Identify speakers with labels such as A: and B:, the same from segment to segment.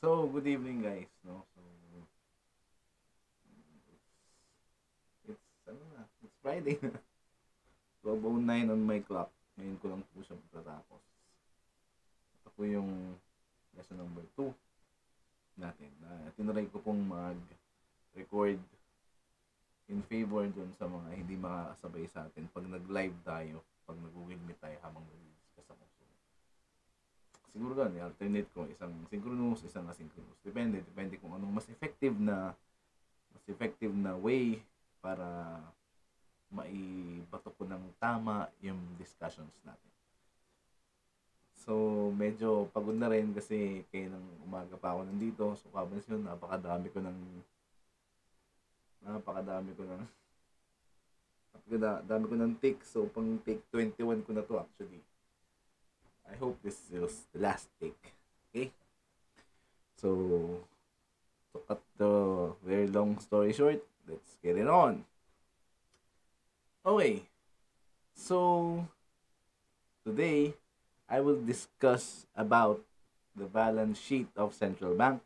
A: So, good evening guys, no? So, it's, it's ano na, it's Friday na. 12.09 on my clock. Ngayon ko lang po siya matatapos. At ako yung lesson number 2 natin. Na tinry ko pong mag-record in favor dun sa mga hindi makakasabay sa atin pag nag-live tayo, pag nag-google tayo habang nag siguro ganun, alternate kung isang synchronous, isang asynchronous. Depende, depende kung anong mas effective na mas effective na way para maibato ko ng tama yung discussions natin. So, medyo pagod na rin kasi kaya nang umaga pa ako nandito. So, kabans yun, napakadami ko ng napakadami ko ng napakadami ko ng take. So, pang take 21 ko na to actually. I hope this is the last take. Okay? So, to cut the very long story short, let's get it on. Okay. So, today, I will discuss about the balance sheet of central bank,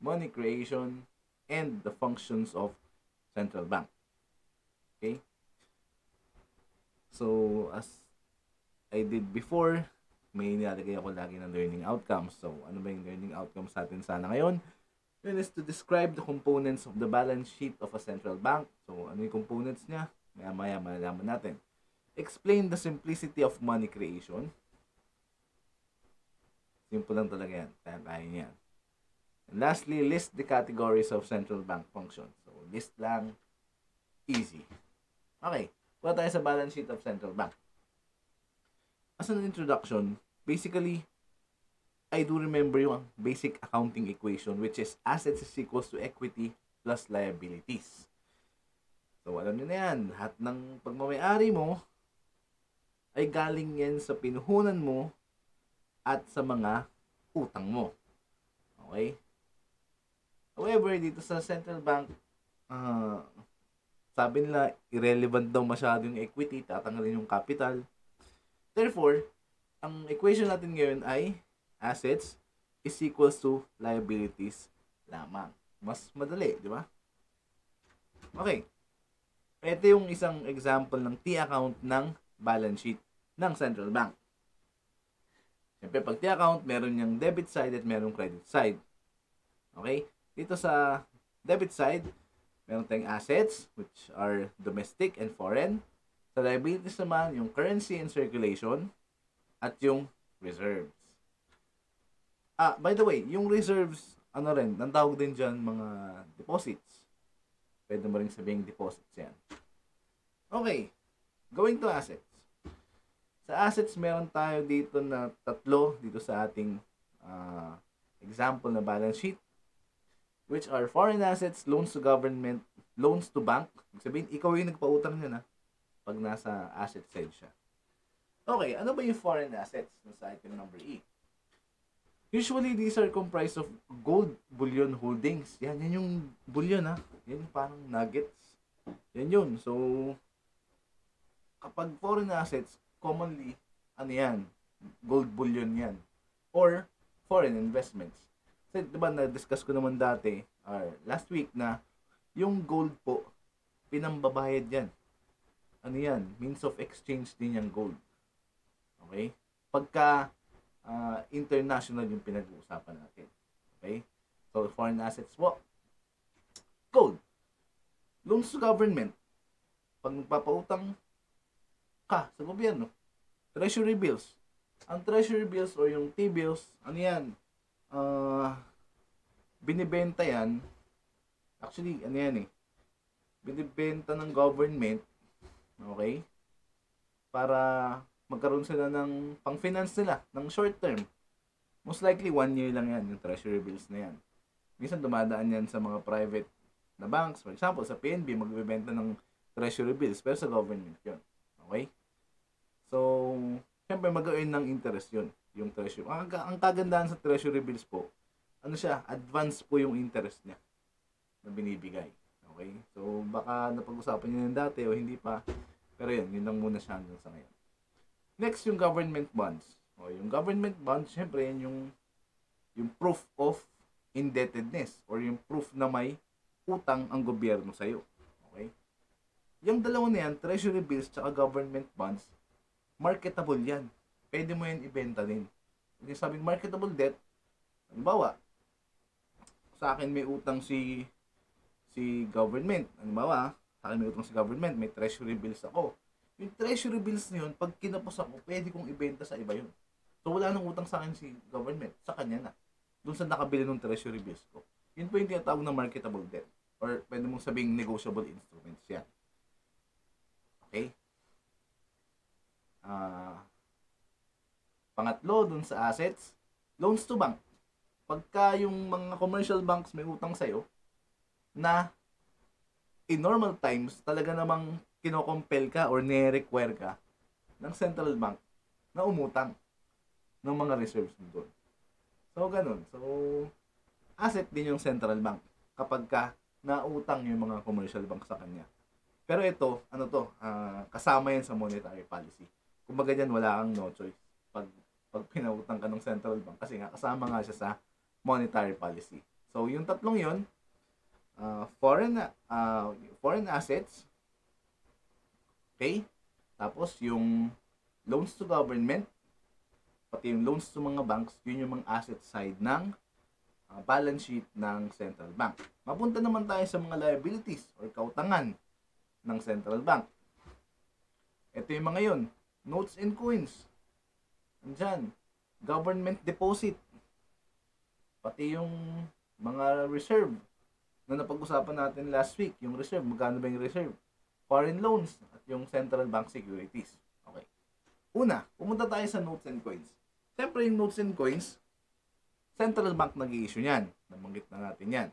A: money creation, and the functions of central bank. Okay? So, as I did before, may nilalagay ako lagi ng learning outcomes. So, ano ba yung learning outcomes natin sana ngayon? Yun is to describe the components of the balance sheet of a central bank. So, ano yung components niya? Maya-maya malalaman natin. Explain the simplicity of money creation. Simple lang talaga yan. Kaya kaya niyan. And lastly, list the categories of central bank functions. So, list lang. Easy. Okay. What tayo sa balance sheet of central bank as an introduction, basically, I do remember yung basic accounting equation which is assets is equals to equity plus liabilities. So, alam niyo na yan. Lahat ng pagmamayari mo ay galing yan sa pinuhunan mo at sa mga utang mo. Okay? However, dito sa central bank, uh, sabi nila, irrelevant daw masyado yung equity, tatanggalin yung capital. Therefore, ang equation natin ngayon ay assets is equals to liabilities lamang. Mas madali, di ba? Okay. Ito yung isang example ng T-account ng balance sheet ng central bank. Siyempre, pag T-account, meron yung debit side at meron credit side. Okay? Dito sa debit side, meron tayong assets, which are domestic and foreign. Sa liabilities naman, yung currency in circulation at yung reserves. Ah, by the way, yung reserves, ano rin, nantawag din dyan mga deposits. Pwede mo rin sabihing deposits yan. Okay, going to assets. Sa assets, meron tayo dito na tatlo dito sa ating uh, example na balance sheet which are foreign assets, loans to government, loans to bank. Sabihin, ikaw yung nagpautang niya na. Ah pag nasa asset side siya. Okay, ano ba yung foreign assets? Nasa item number E. Usually, these are comprised of gold bullion holdings. Yan, yan yung bullion ha. Yan yung parang nuggets. Yan yun. So, kapag foreign assets, commonly, ano yan, gold bullion yan. Or, foreign investments. Kasi, diba, na-discuss ko naman dati, or last week na, yung gold po, pinambabayad yan ano yan, means of exchange din yung gold. Okay? Pagka uh, international yung pinag-uusapan natin. Okay? So, foreign assets po. Gold. Loans to government. Pag magpapautang ka sa gobyerno. Treasury bills. Ang treasury bills or yung T-bills, ano yan? Uh, binibenta yan. Actually, ano yan eh? Binibenta ng government Okay? Para magkaroon sila ng pang-finance nila, ng short term. Most likely, one year lang yan, yung treasury bills na yan. Minsan dumadaan yan sa mga private na banks. For example, sa PNB, magbibenta ng treasury bills, pero sa government yun. Okay? So, syempre mag-earn ng interest yun, yung treasury. Ang, ang kagandahan sa treasury bills po, ano siya, advance po yung interest niya na binibigay. Okay? So, baka napag-usapan nyo yun dati o hindi pa. Pero yun, yun lang muna siya hanggang sa ngayon. Next, yung government bonds. O, yung government bonds, syempre, yun yung, yung proof of indebtedness or yung proof na may utang ang gobyerno sa'yo. Okay? Yung dalawa na yan, treasury bills at government bonds, marketable yan. Pwede mo yan ibenta din. Yung sabing marketable debt, halimbawa, sa akin may utang si si government. ba sa akin may utang sa si government, may treasury bills ako. Yung treasury bills na yun, pag kinapos ako, pwede kong ibenta sa iba yun. So wala nang utang sa akin si government, sa kanya na. Doon sa nakabili ng treasury bills ko. Yun po yung tinatawag na marketable debt. Or pwede mong sabing negotiable instruments yan. Okay? Uh, pangatlo, doon sa assets, loans to bank. Pagka yung mga commercial banks may utang sa'yo, na in normal times, talaga namang kinokompel ka or nire-require ka ng central bank na umutang ng mga reserves mo doon. So, ganun. So, asset din yung central bank kapag ka nautang yung mga commercial bank sa kanya. Pero ito, ano to, uh, kasama yan sa monetary policy. Kumbaga dyan, wala kang no choice pag, pag pinautang ka ng central bank kasi nga kasama nga siya sa monetary policy. So, yung tatlong yon uh, foreign uh, foreign assets okay tapos yung loans to government pati yung loans to mga banks yun yung mga asset side ng uh, balance sheet ng central bank mapunta naman tayo sa mga liabilities or kautangan ng central bank ito yung mga yun notes and coins andyan government deposit pati yung mga reserve na napag-usapan natin last week, yung reserve, magkano ba yung reserve? Foreign loans at yung central bank securities. Okay. Una, pumunta tayo sa notes and coins. Siyempre, yung notes and coins, central bank nag issue niyan. Nabanggit na natin yan.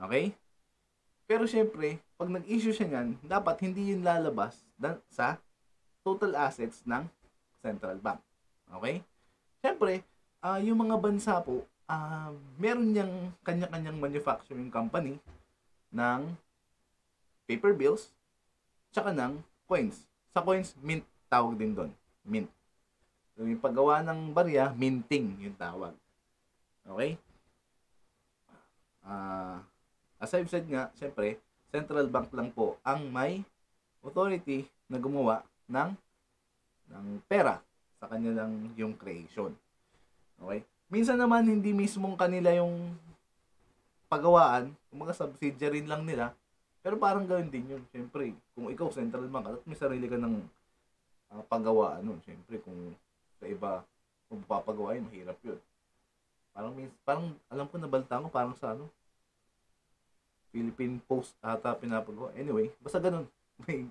A: Okay? Pero siyempre, pag nag-issue siya niyan, dapat hindi yun lalabas sa total assets ng central bank. Okay? Siyempre, uh, yung mga bansa po, uh, meron niyang kanya-kanyang manufacturing company ng paper bills tsaka ng coins. Sa coins, mint tawag din doon. Mint. So, yung paggawa ng barya, minting yung tawag. Okay? Uh, as I've said nga, syempre, central bank lang po ang may authority na gumawa ng ng pera sa kanya lang yung creation. Okay? Minsan naman hindi mismong kanila yung pagawaan, yung mga subsidiary lang nila. Pero parang gawin din yun, syempre. Kung ikaw central bank, at may sarili ka ng uh, ah, paggawaan nun, syempre kung sa iba kung papagawain, mahirap yun. Parang, parang alam ko na nabalta ko parang sa ano, Philippine Post ata pinapagawa. Anyway, basta ganun. May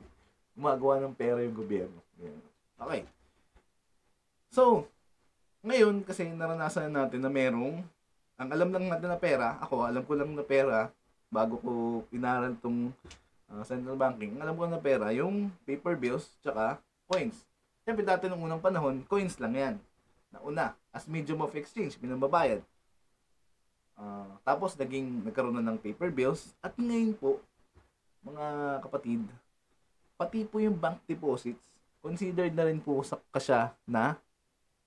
A: gumagawa ng pera yung gobyerno. Ganyan. Okay. So, ngayon, kasi naranasan natin na merong, ang alam lang natin na pera, ako alam ko lang na pera, bago ko inaral tong uh, central banking, alam ko na pera, yung paper bills, tsaka coins. Siyempre dati nung unang panahon, coins lang yan. Nauna, as medium of exchange, pinambabayad. Uh, tapos naging nagkaroon na ng paper bills at ngayon po mga kapatid pati po yung bank deposits considered na rin po sa kasya na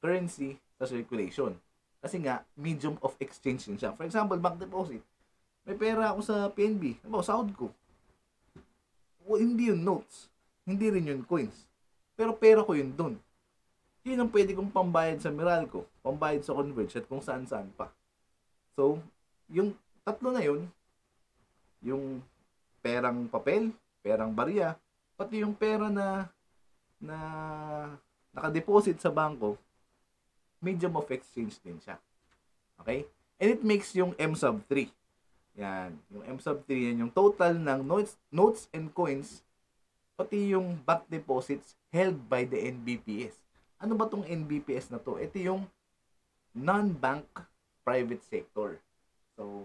A: currency sa circulation. Kasi nga, medium of exchange din siya. For example, bank deposit. May pera ako sa PNB. Ano ba, ko. O, hindi yun notes. Hindi rin yun coins. Pero pera ko yun dun. Yun ang pwede kong pambayad sa Meralco, pambayad sa Converge, at kung saan-saan pa. So, yung tatlo na yun, yung perang papel, perang barya, pati yung pera na na nakadeposit sa bangko, medium of exchange din siya. Okay? And it makes yung M sub 3. Yan. Yung M sub 3 yan yung total ng notes, notes and coins pati yung back deposits held by the NBPS. Ano ba tong NBPS na to? Ito yung non-bank private sector. So,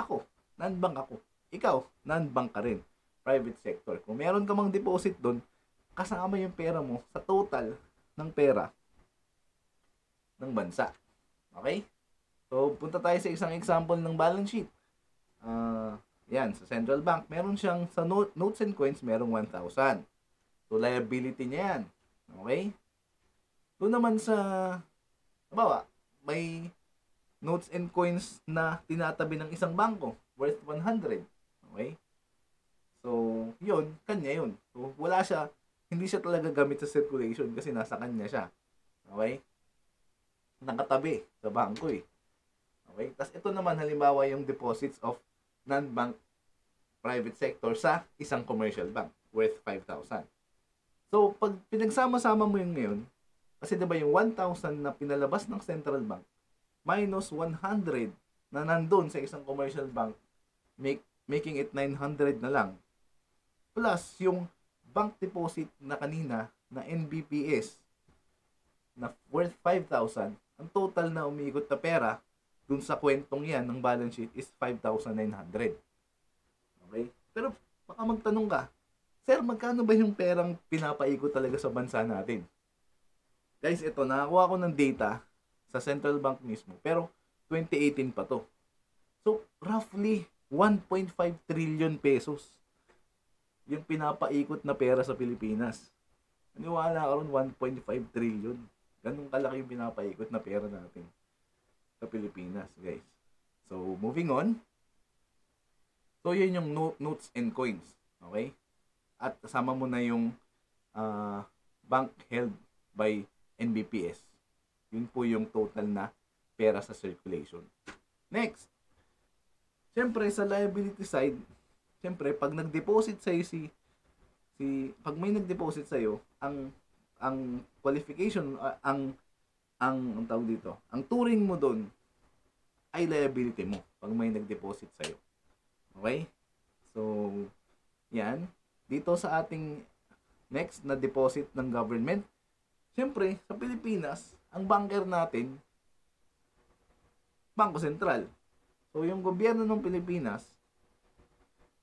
A: ako, non-bank ako. Ikaw, non-bank ka rin. Private sector. Kung meron ka mang deposit doon, kasama yung pera mo sa total ng pera ng bansa. Okay? So, punta tayo sa isang example ng balance sheet. Uh, yan, sa central bank, meron siyang, sa note, notes and coins, merong 1,000. So, liability niya yan. Okay? Doon naman sa, nabawa, may notes and coins na tinatabi ng isang bangko worth 100. Okay? So, yun, kanya yun. So, wala siya, hindi siya talaga gamit sa circulation kasi nasa kanya siya. Okay? nakatabi sa bangko eh. Okay? Tapos ito naman halimbawa yung deposits of non-bank private sector sa isang commercial bank worth 5,000. So, pag pinagsama-sama mo yung ngayon, kasi diba yung 1,000 na pinalabas ng central bank minus 100 na nandun sa isang commercial bank, make, making it 900 na lang. Plus, yung bank deposit na kanina na NBPS na worth 5,000, ang total na umiikot na pera dun sa kwentong yan ng balance sheet is 5,900. Okay? Pero baka magtanong ka, Sir, magkano ba yung perang pinapaikot talaga sa bansa natin? Guys, ito, nakakuha ko ng data sa central bank mismo. Pero 2018 pa to. So, roughly 1.5 trillion pesos yung pinapaikot na pera sa Pilipinas. Aniwala ka ron 1.5 trillion. Ganun kalaki yung pinapaikot na pera natin sa Pilipinas, guys. So, moving on. So, yun yung no- notes and coins. Okay? At kasama mo na yung uh, bank held by NBPS. Yun po yung total na pera sa circulation. Next. Siyempre, sa liability side, siyempre, pag nag-deposit sa'yo si, si, pag may nag-deposit sa'yo, ang ang qualification uh, ang ang ang tawag dito, ang touring mo doon ay liability mo pag may nag-deposit sa iyo. Okay? So, 'yan. Dito sa ating next na deposit ng government, siyempre, sa Pilipinas, ang banker natin, Bangko Sentral. So, yung gobyerno ng Pilipinas,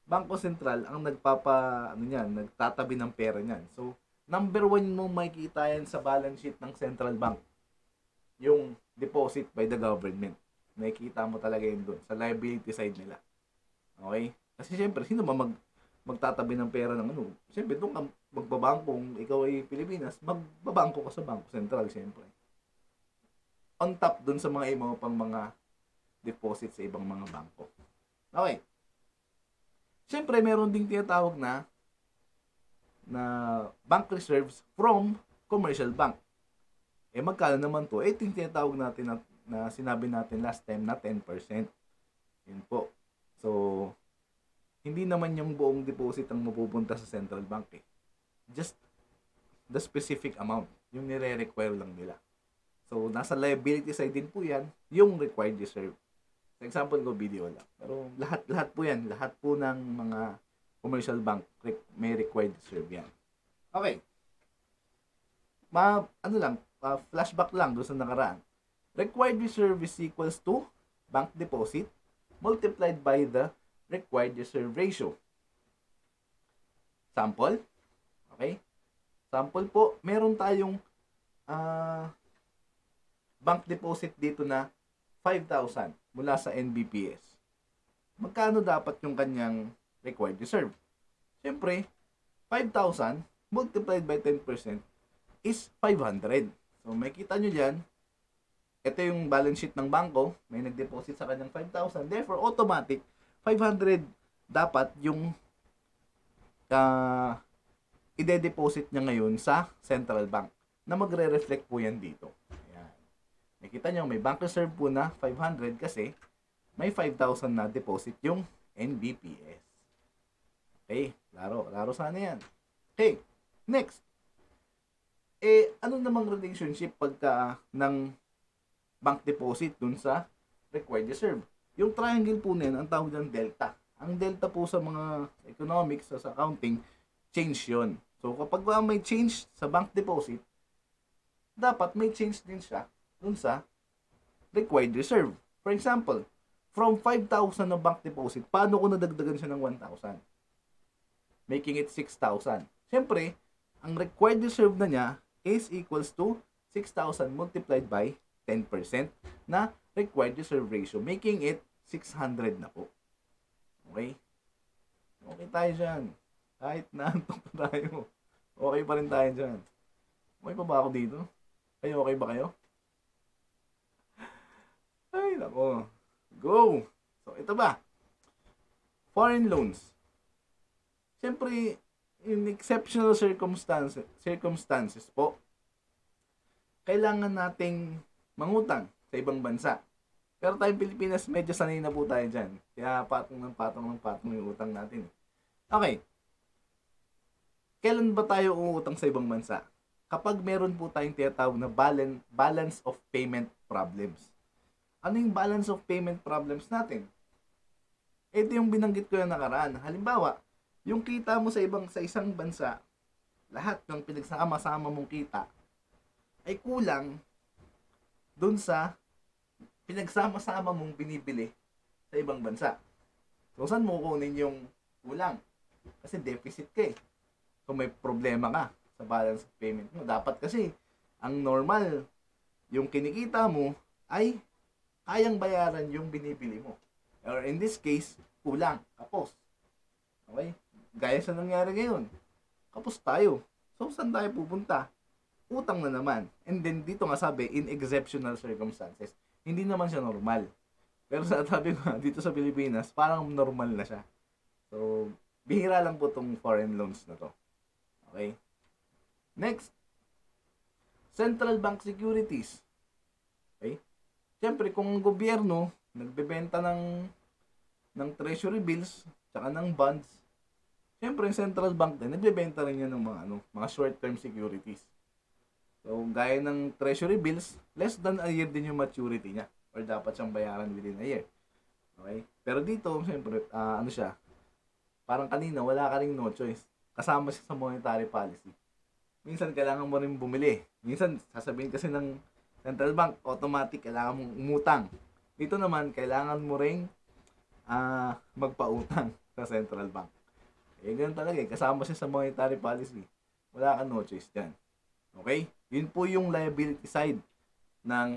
A: Bangko Sentral ang nagpapa, ano niyan, nagtatabi ng pera niyan. So, number one mo makikita yan sa balance sheet ng central bank. Yung deposit by the government. Nakikita mo talaga yun doon sa liability side nila. Okay? Kasi siyempre, sino ba mag, magtatabi ng pera ng ano? Siyempre, doon ka magbabangko kung ikaw ay Pilipinas, magbabangko ka sa Bangko Sentral, siyempre. On top doon sa mga ibang pang mga deposit sa ibang mga bangko. Okay. Siyempre, meron ding tinatawag na na bank reserves from commercial bank. Eh magkano naman to? Eh, ito yung tinatawag natin na, na sinabi natin last time na 10%. Yun po. So, hindi naman yung buong deposit ang mapupunta sa central bank eh. Just the specific amount. Yung nire-require lang nila. So, nasa liability side din po yan, yung required reserve. Sa example ko, video lang. Pero lahat-lahat po yan. Lahat po ng mga commercial bank may required to serve yan. Okay. Ma, ano lang, uh, flashback lang doon sa nakaraan. Required reserve is equals to bank deposit multiplied by the required reserve ratio. Sample. Okay? Sample po, meron tayong uh, bank deposit dito na 5,000 mula sa NBPS. Magkano dapat yung kanyang required to serve. Siyempre, 5,000 multiplied by 10% is 500. So, may kita nyo dyan, ito yung balance sheet ng bangko, may nag-deposit sa kanyang 5,000. Therefore, automatic, 500 dapat yung uh, ide-deposit niya ngayon sa central bank na magre-reflect po yan dito. Ayan. Nakita nyo, may bank reserve po na 500 kasi may 5,000 na deposit yung NBPS. Okay, laro. Laro sana yan. Okay, next. Eh, ano namang relationship pagka ng bank deposit dun sa required reserve? Yung triangle po na ang tawag ng delta. Ang delta po sa mga economics, sa accounting, change yon. So, kapag may change sa bank deposit, dapat may change din siya dun sa required reserve. For example, from 5,000 na bank deposit, paano ko nadagdagan siya ng 1,000? making it 6,000. Siyempre, ang required reserve na niya is equals to 6,000 multiplied by 10% na required reserve ratio, making it 600 na po. Okay? Okay tayo dyan. Kahit naantok pa tayo, okay pa rin tayo dyan. Okay pa ba ako dito? Kayo okay ba kayo? Ay, nako. Go! So, ito ba? Foreign loans. Siyempre, in exceptional circumstances, circumstances po, kailangan nating mangutang sa ibang bansa. Pero tayong Pilipinas, medyo sanay na po tayo dyan. Kaya patong ng patong ng patong yung utang natin. Eh. Okay. Kailan ba tayo uutang sa ibang bansa? Kapag meron po tayong tinatawag na balance, balance of payment problems. Ano yung balance of payment problems natin? Ito yung binanggit ko yung nakaraan. Halimbawa, yung kita mo sa ibang sa isang bansa, lahat ng pinagsama-sama mong kita ay kulang dun sa pinagsama-sama mong binibili sa ibang bansa. So, saan mo kunin yung kulang? Kasi deficit ka eh. So, may problema ka sa balance of payment mo. Dapat kasi, ang normal, yung kinikita mo ay kayang bayaran yung binibili mo. Or in this case, kulang, kapos. Okay? Gaya sa nangyari ngayon. Kapos tayo. So, saan tayo pupunta? Utang na naman. And then, dito nga sabi, in exceptional circumstances. Hindi naman siya normal. Pero sa sabi ko, dito sa Pilipinas, parang normal na siya. So, bihira lang po tong foreign loans na to. Okay? Next, central bank securities. Okay? Siyempre, kung ang gobyerno nagbebenta ng ng treasury bills, tsaka ng bonds, Siyempre, yung central bank din, nagbebenta rin yan ng mga, ano, mga short-term securities. So, gaya ng treasury bills, less than a year din yung maturity niya or dapat siyang bayaran within a year. Okay? Pero dito, siyempre, uh, ano siya, parang kanina, wala ka rin no choice. Kasama siya sa monetary policy. Minsan, kailangan mo rin bumili. Minsan, sasabihin kasi ng central bank, automatic, kailangan mong umutang. Dito naman, kailangan mo rin uh, ah, magpautang sa central bank. Eh, ganun talaga eh. Kasama siya sa monetary policy. Wala kang no choice dyan. Okay? Yun po yung liability side ng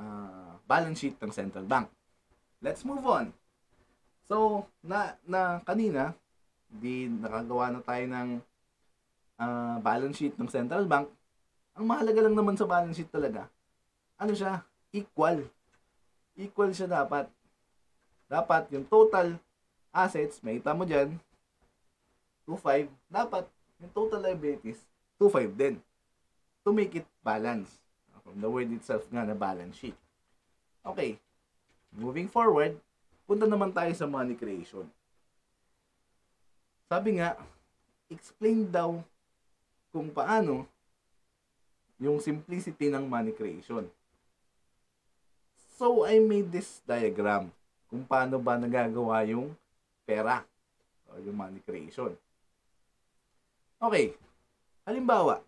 A: uh, balance sheet ng central bank. Let's move on. So, na, na kanina, di nakagawa na tayo ng uh, balance sheet ng central bank. Ang mahalaga lang naman sa balance sheet talaga, ano siya? Equal. Equal siya dapat. Dapat yung total assets, makita mo dyan, 2.5, dapat yung total liabilities, 2.5 din. To make it balance. From the word itself nga na balance sheet. Okay. Moving forward, punta naman tayo sa money creation. Sabi nga, explain daw kung paano yung simplicity ng money creation. So, I made this diagram kung paano ba nagagawa yung pera o yung money creation. Okay. Halimbawa,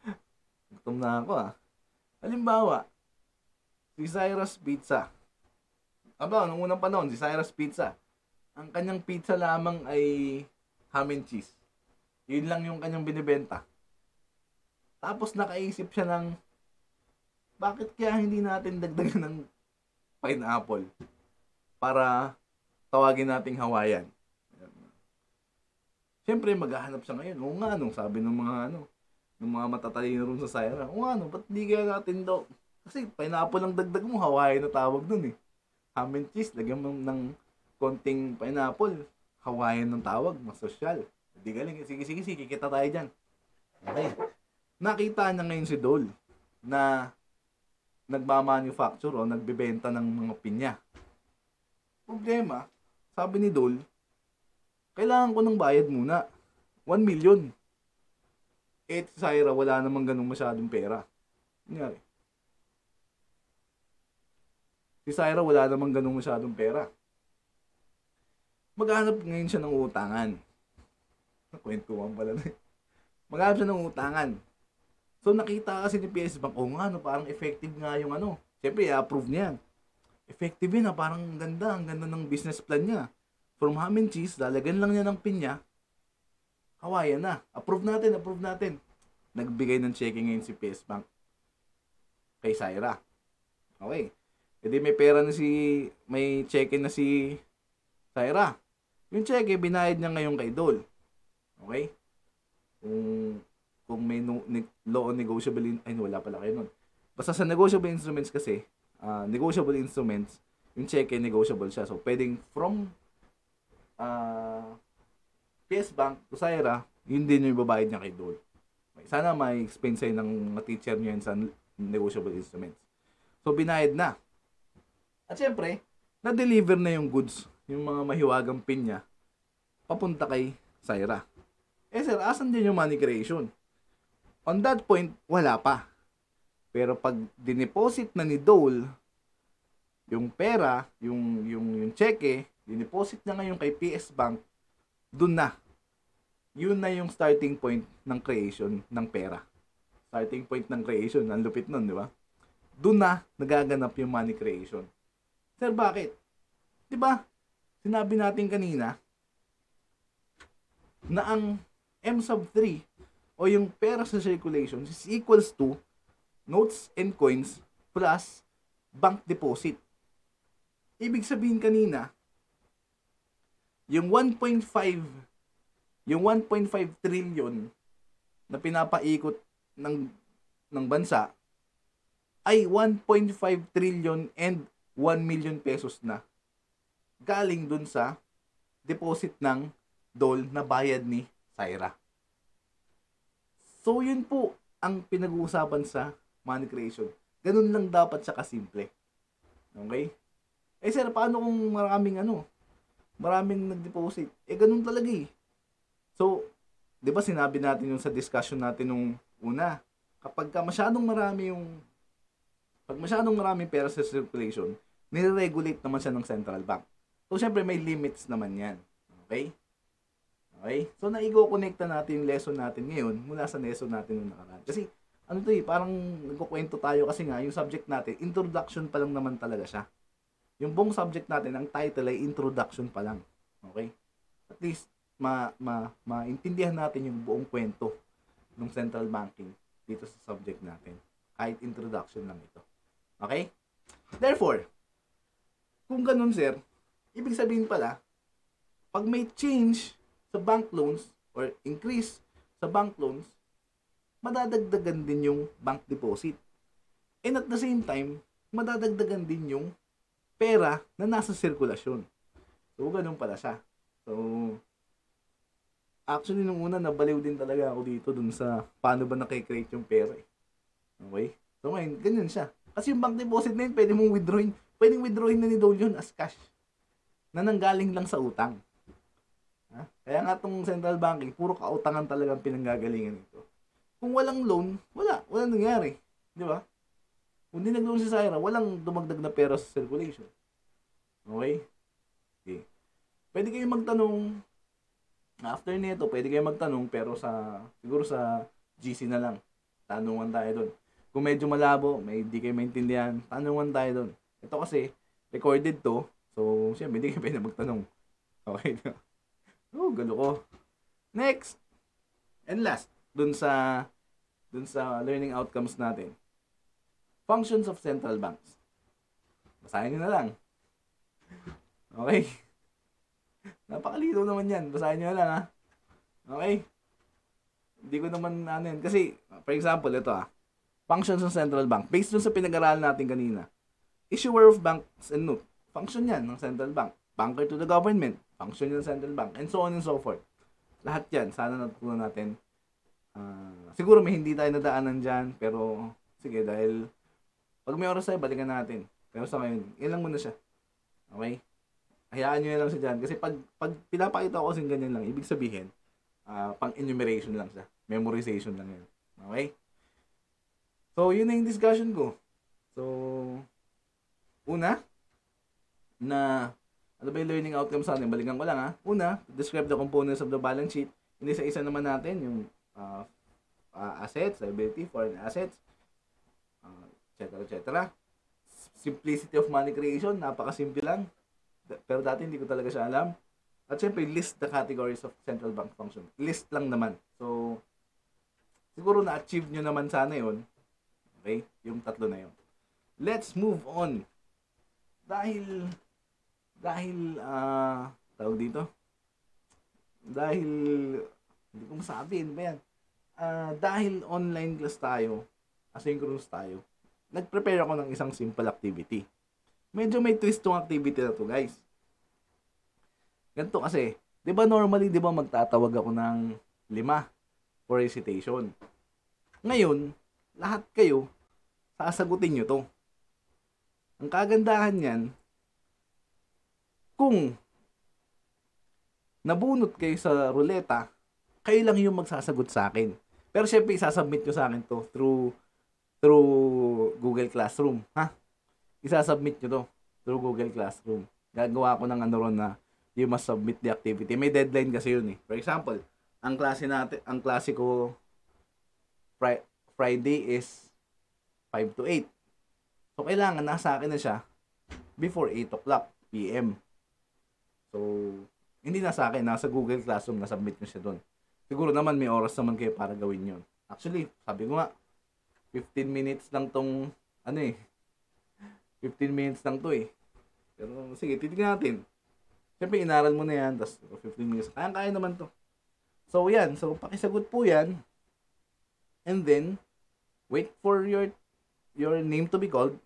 A: gutom na ako ah. Halimbawa, si Cyrus Pizza. Aba, nung unang panahon, si Cyrus Pizza. Ang kanyang pizza lamang ay ham and cheese. Yun lang yung kanyang binibenta. Tapos nakaisip siya ng, bakit kaya hindi natin dagdagan ng pineapple para tawagin nating Hawayan. Siyempre, maghahanap siya ngayon. O nga, ano, sabi ng mga ano, ng mga matatalino rin sa Syra. O nga, ano, ba't di kaya natin daw? Kasi pineapple ang dagdag mo, Hawaii na tawag dun eh. Ham and cheese, lagyan mo ng konting pineapple. Hawaiian ng tawag, mas sosyal. Hindi galing. Sige, sige, sige, kita tayo dyan. Okay. Nakita na ngayon si Dole na nagmamanufacture o nagbebenta ng mga pinya. Problema, sabi ni Dol, kailangan ko ng bayad muna. 1 million. Eh, Syra, wala namang ganung masyadong pera. Nangyari. Si Syra, wala namang ganung masyadong pera. Maghanap ngayon siya ng utangan. Nakwento ko pala na Maghanap siya ng utangan. So nakita kasi ni PS Bank, oh nga, no, parang effective nga yung ano. Siyempre, i-approve niya effective yun ha. Ah. Parang ganda. Ang ganda ng business plan niya. From ham and cheese, lalagyan lang niya ng pinya. Hawaiian na. Approve natin, approve natin. Nagbigay ng checking ngayon si PS Bank kay Syra. Okay. E di may pera na si, may check na si Syra. Yung check-in, binayad niya ngayon kay Dol. Okay? Kung, kung may no, ne, law on negotiable, ay wala pala kayo nun. Basta sa negotiable instruments kasi, uh, negotiable instruments, yung cheque negotiable siya. So, pwedeng from uh, PS Bank to Saira, yun din yung ibabayad niya kay Dole. Sana may explain sa'yo ng teacher niyo sa negotiable instruments. So, binayad na. At syempre, na-deliver na yung goods, yung mga mahiwagang pin niya, papunta kay Saira. Eh sir, asan din yung money creation? On that point, wala pa. Pero pag dineposit na ni Dole yung pera, yung yung yung cheque, dineposit na ngayon kay PS Bank, dun na. Yun na yung starting point ng creation ng pera. Starting point ng creation, ang lupit nun, di ba? Doon na nagaganap yung money creation. Sir, bakit? Di ba? Sinabi natin kanina na ang M sub 3 o yung pera sa circulation is equals to notes and coins plus bank deposit. Ibig sabihin kanina, yung 1.5 yung 1.5 trillion na pinapaikot ng ng bansa ay 1.5 trillion and 1 million pesos na galing dun sa deposit ng dol na bayad ni Saira. So yun po ang pinag-uusapan sa money creation. Ganun lang dapat siya kasimple. Okay? Eh sir, paano kung maraming ano? Maraming nag-deposit? Eh ganun talaga eh. So, 'di ba sinabi natin yung sa discussion natin nung una, kapag ka masyadong marami yung pag masyadong maraming pera sa circulation, nire-regulate naman siya ng central bank. So syempre may limits naman 'yan. Okay? Okay? So naigo-connecta natin yung lesson natin ngayon mula sa lesson natin nung nakaraan. Kasi ano to eh, parang nagkukwento tayo kasi nga, yung subject natin, introduction pa lang naman talaga siya. Yung buong subject natin, ang title ay introduction pa lang. Okay? At least, ma, ma, maintindihan natin yung buong kwento ng central banking dito sa subject natin. Kahit introduction lang ito. Okay? Therefore, kung ganun sir, ibig sabihin pala, pag may change sa bank loans or increase sa bank loans, madadagdagan din yung bank deposit. And at the same time, madadagdagan din yung pera na nasa sirkulasyon. So, ganun pala siya. So, actually, nung una, nabaliw din talaga ako dito dun sa paano ba nakikreate yung pera. Eh. Okay? So, ngayon, ganyan siya. Kasi yung bank deposit na yun, pwede mong withdrawin. Pwedeng withdrawin na ni Dole yun as cash. Na nanggaling lang sa utang. Ha? Ah, kaya nga itong central banking, puro kautangan ang pinanggagalingan ito. Kung walang loan, wala. Walang nangyari. Di ba? Kung di nag-loan si Syra, walang dumagdag na pera sa circulation. Okay? Okay. Pwede kayong magtanong after nito, pwede kayong magtanong pero sa siguro sa GC na lang. Tanungan tayo doon. Kung medyo malabo, may hindi kayo maintindihan, tanungan tayo doon. Ito kasi recorded to. So, siyempre hindi kayo pwede magtanong. Okay. oh, galo ko. Next and last dun sa dun sa learning outcomes natin. Functions of central banks. Basahin niyo na lang. Okay? Napakalito naman yan. Basahin niyo na lang, ha? Okay? Hindi ko naman, ano Kasi, for example, ito, ah. Functions ng central bank. Based dun sa pinag-aralan natin kanina. Issuer of banks and note. Function yan ng central bank. Banker to the government. Function yan ng central bank. And so on and so forth. Lahat yan. Sana natutunan natin Uh, siguro may hindi tayo nadaanan dyan, pero sige, dahil pag may oras tayo, balikan natin. Pero sa ngayon, ilang muna siya. Okay? Hayaan nyo na lang siya dyan. Kasi pag, pag pinapakita ko kasing ganyan lang, ibig sabihin, uh, pang enumeration lang siya. Memorization lang yun. Okay? So, yun na yung discussion ko. So, una, na ano ba yung learning outcome sa atin? Balikan ko lang ha. Una, describe the components of the balance sheet. Inisa-isa naman natin yung uh, uh, assets, liability, foreign assets, uh, etc. etc. Simplicity of money creation, napakasimple lang. Pero dati hindi ko talaga siya alam. At syempre, list the categories of central bank function. List lang naman. So, siguro na-achieve nyo naman sana yon Okay? Yung tatlo na yon Let's move on. Dahil, dahil, ah, uh, tawag dito, dahil, hindi ko masabi, ano ba yan? Ah, dahil online class tayo, asynchronous tayo, nag-prepare ako ng isang simple activity. Medyo may twist tong activity na to, guys. Ganito kasi, 'di ba normally 'di ba magtatawag ako ng lima for recitation. Ngayon, lahat kayo sasagutin niyo 'to. Ang kagandahan niyan kung nabunot kayo sa ruleta, kayo lang yung magsasagot sa akin. Pero syempre, isasubmit nyo sa akin to through through Google Classroom. Ha? Isasubmit nyo to through Google Classroom. Gagawa ko ng ano ron na you must submit the activity. May deadline kasi yun eh. For example, ang klase natin, ang klase ko Friday is 5 to 8. So, kailangan nasa akin na siya before 8 o'clock p.m. So, hindi na sa akin, nasa Google Classroom, na-submit ko siya doon siguro naman may oras naman kayo para gawin yon Actually, sabi ko nga, 15 minutes lang tong, ano eh, 15 minutes lang to eh. Pero sige, titignan natin. Siyempre, inaral mo na yan, tapos 15 minutes, kaya-kaya naman to. So, yan. So, pakisagot po yan. And then, wait for your your name to be called.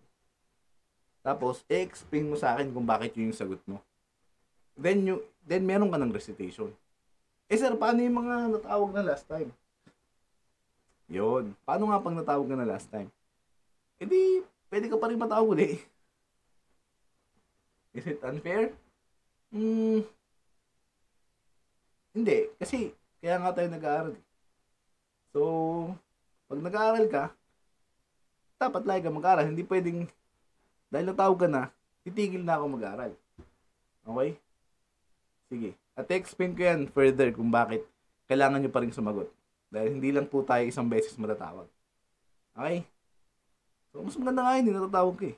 A: Tapos, i-explain mo sa akin kung bakit yun yung sagot mo. Then, you, then meron ka ng recitation. Eh sir, paano yung mga natawag na last time? Yun. Paano nga pang natawag ka na last time? Eh di, pwede ka pa rin matawag ulit. Eh. Is it unfair? Hmm. Hindi. Kasi, kaya nga tayo nag-aaral. So, pag nag-aaral ka, dapat lagi ka mag-aaral. Hindi pwedeng, dahil natawag ka na, titigil na ako mag-aaral. Okay? Sige. At explain ko yan further kung bakit kailangan nyo pa rin sumagot. Dahil hindi lang po tayo isang beses matatawag. Okay? So, mas maganda nga yun, natatawag ka eh.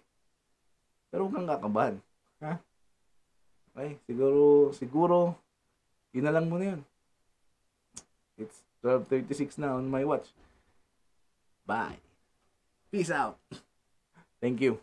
A: Pero huwag kang kakabahan. Ha? Okay, siguro, siguro, yun na lang muna yun. It's 12.36 na on my watch. Bye. Peace out. Thank you.